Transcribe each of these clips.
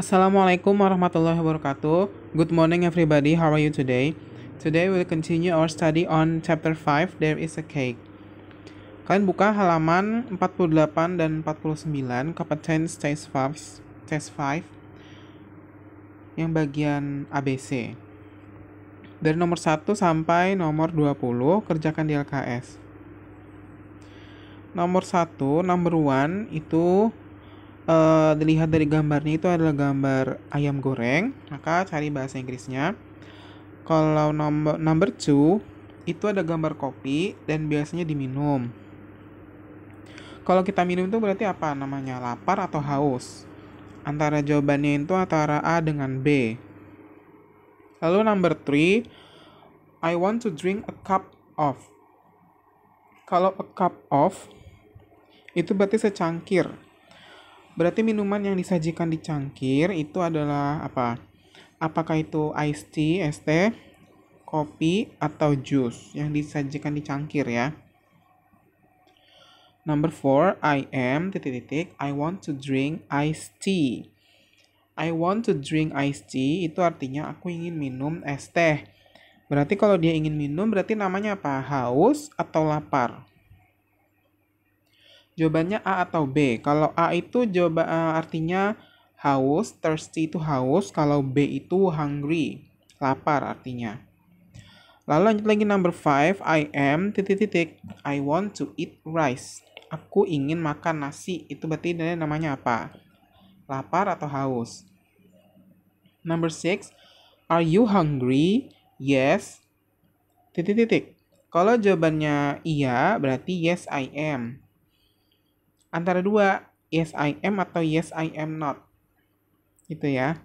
Assalamualaikum warahmatullahi wabarakatuh. Good morning everybody. How are you today? Today we'll continue our study on chapter 5 There is a cake. Kalian buka halaman 48 dan 49 competence test 5 test 5 yang bagian ABC. Dari nomor 1 sampai nomor 20 kerjakan di LKS. Nomor 1, number 1 itu uh, dilihat dari gambarnya itu adalah gambar ayam goreng, maka cari bahasa Inggrisnya. Kalau number number two itu ada gambar kopi dan biasanya diminum. Kalau kita minum itu berarti apa namanya? Lapar atau haus? Antara jawabannya itu antara A dengan B. Lalu number three, I want to drink a cup of. Kalau a cup of, itu berarti secangkir Berarti minuman yang disajikan di cangkir itu adalah apa? Apakah itu iced tea, es teh, kopi, atau jus yang disajikan di cangkir ya? Number four, I am titik titik. I want to drink iced tea. I want to drink iced tea itu artinya aku ingin minum es teh. Berarti kalau dia ingin minum berarti namanya apa? Haus atau lapar? Jawabannya A atau B. Kalau A itu jawaban eh, artinya haus, thirsty itu haus, kalau B itu hungry, lapar artinya. Lalu lanjut lagi number 5, I am titik titik I want to eat rice. Aku ingin makan nasi. Itu berarti dari namanya apa? Lapar atau haus? Number 6, are you hungry? Yes. Titik titik. Kalau jawabannya iya, berarti yes I am antara dua yes I am atau yes I am not gitu ya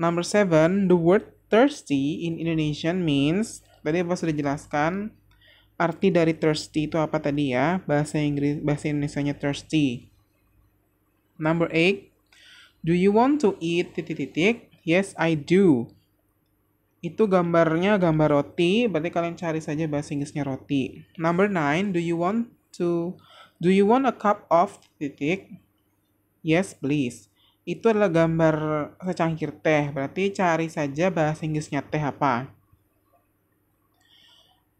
number seven the word thirsty in Indonesian means tadi apa sudah jelaskan arti dari thirsty itu apa tadi ya bahasa Inggris bahasa Indonesia-nya thirsty number eight do you want to eat titik titik yes I do itu gambarnya gambar roti berarti kalian cari saja bahasa Inggrisnya roti number nine do you want to Do you want a cup of titik? Yes, please. Itu adalah gambar secangkir teh. Berarti cari saja bahasa Inggrisnya teh apa.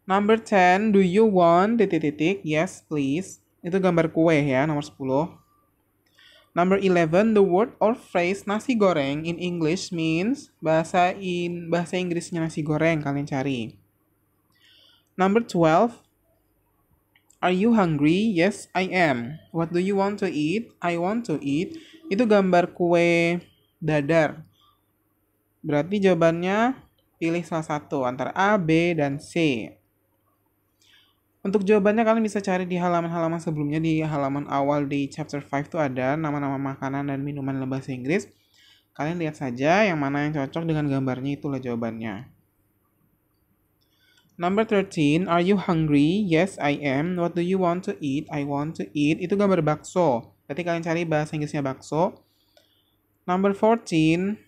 Number 10, do you want titik-titik? Yes, please. Itu gambar kue ya, nomor 10. Number 11, the word or phrase nasi goreng in English means bahasa in bahasa Inggrisnya nasi goreng kalian cari. Number 12, Are you hungry? Yes, I am. What do you want to eat? I want to eat. Itu gambar kue dadar. Berarti jawabannya pilih salah satu antara A, B, dan C. Untuk jawabannya kalian bisa cari di halaman-halaman sebelumnya di halaman awal di chapter 5 itu ada nama-nama makanan dan minuman dalam bahasa Inggris. Kalian lihat saja yang mana yang cocok dengan gambarnya itulah jawabannya. Number 13, are you hungry? Yes, I am. What do you want to eat? I want to eat. Itu gambar bakso. Berarti kalian cari bahasa Inggrisnya bakso. Number 14,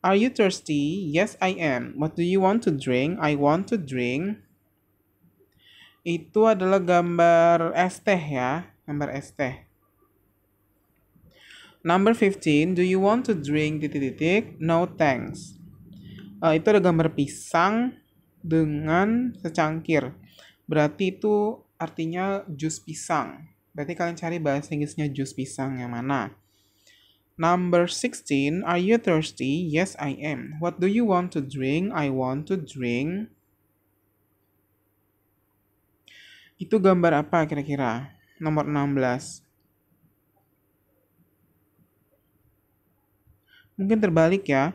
are you thirsty? Yes, I am. What do you want to drink? I want to drink. Itu adalah gambar es teh ya, gambar es teh. Number 15, do you want to drink titik-titik? No, thanks. Uh, itu ada gambar pisang, dengan secangkir. Berarti itu artinya jus pisang. Berarti kalian cari bahasa Inggrisnya jus pisang yang mana. Number 16, are you thirsty? Yes, I am. What do you want to drink? I want to drink. Itu gambar apa kira-kira? Nomor 16. Mungkin terbalik ya.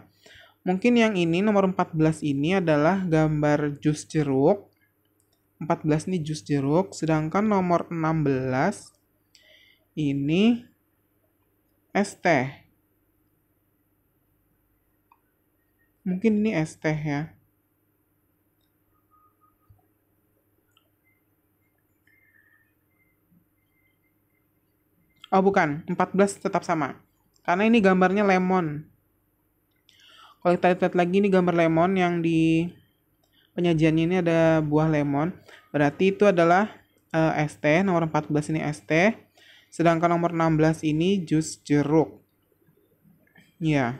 Mungkin yang ini nomor 14 ini adalah gambar jus jeruk. 14 ini jus jeruk, sedangkan nomor 16 ini es teh. Mungkin ini es teh ya. Oh bukan, 14 tetap sama. Karena ini gambarnya lemon kalau kita lihat lagi ini gambar lemon yang di penyajian ini ada buah lemon berarti itu adalah uh, es teh nomor 14 ini es teh sedangkan nomor 16 ini jus jeruk ya yeah.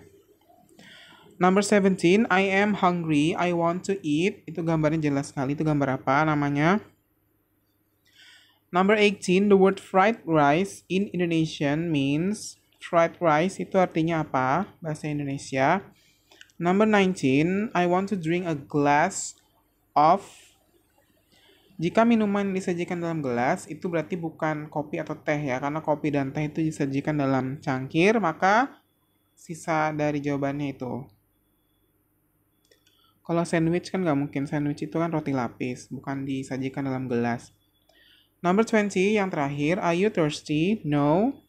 Number 17, I am hungry, I want to eat. Itu gambarnya jelas sekali. Itu gambar apa namanya? Number 18, the word fried rice in Indonesian means fried rice itu artinya apa? Bahasa Indonesia. Number 19, I want to drink a glass of jika minuman disajikan dalam gelas, itu berarti bukan kopi atau teh ya, karena kopi dan teh itu disajikan dalam cangkir, maka sisa dari jawabannya itu. Kalau sandwich kan nggak mungkin, sandwich itu kan roti lapis, bukan disajikan dalam gelas. Number 20, yang terakhir, are you thirsty? No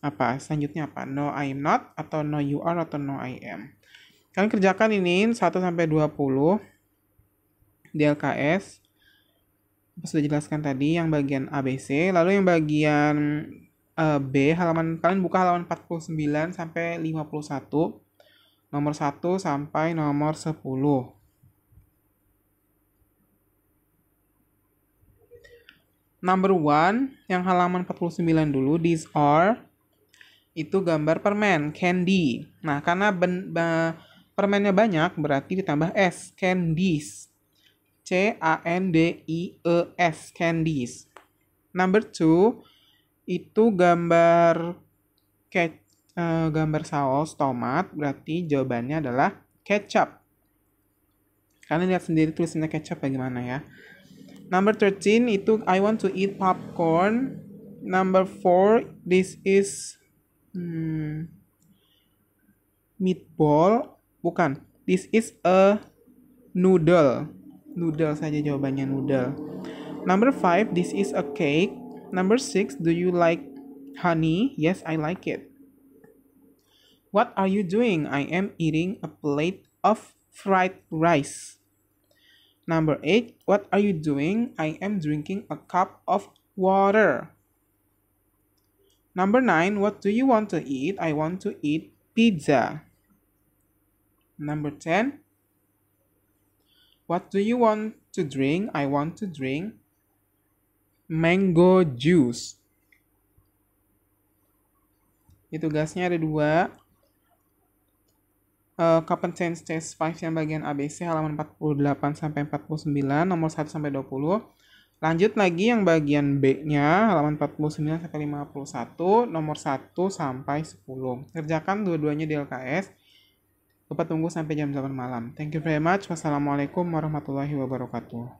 apa selanjutnya apa no I'm not atau no you are atau no I am kalian kerjakan ini 1 sampai 20 di LKS sudah jelaskan tadi yang bagian ABC lalu yang bagian uh, B halaman kalian buka halaman 49 sampai 51 nomor 1 sampai nomor 10 Number one, yang halaman 49 dulu, these are itu gambar permen candy. Nah, karena ben, ba, permennya banyak berarti ditambah s candies. C A N D I E S candies. Number two itu gambar ke, uh, gambar saus tomat berarti jawabannya adalah ketchup. Kalian lihat sendiri tulisannya ketchup bagaimana ya. Number 13 itu I want to eat popcorn. Number 4 this is Hmm. Meatball bukan. This is a noodle. Noodle saja jawabannya noodle. Number five, this is a cake. Number six, do you like honey? Yes, I like it. What are you doing? I am eating a plate of fried rice. Number eight, what are you doing? I am drinking a cup of water. Number nine, what do you want to eat? I want to eat pizza. Number 10, what do you want to drink? I want to drink mango juice. Itu gasnya ada dua. Uh, eh, competence test 5 yang bagian ABC halaman 48 sampai 49, nomor 1 sampai 20. Lanjut lagi yang bagian B-nya, halaman 49 sampai 51, nomor 1 sampai 10. Kerjakan dua-duanya di LKS. Lupa tunggu sampai jam 8 malam. Thank you very much. Wassalamualaikum warahmatullahi wabarakatuh.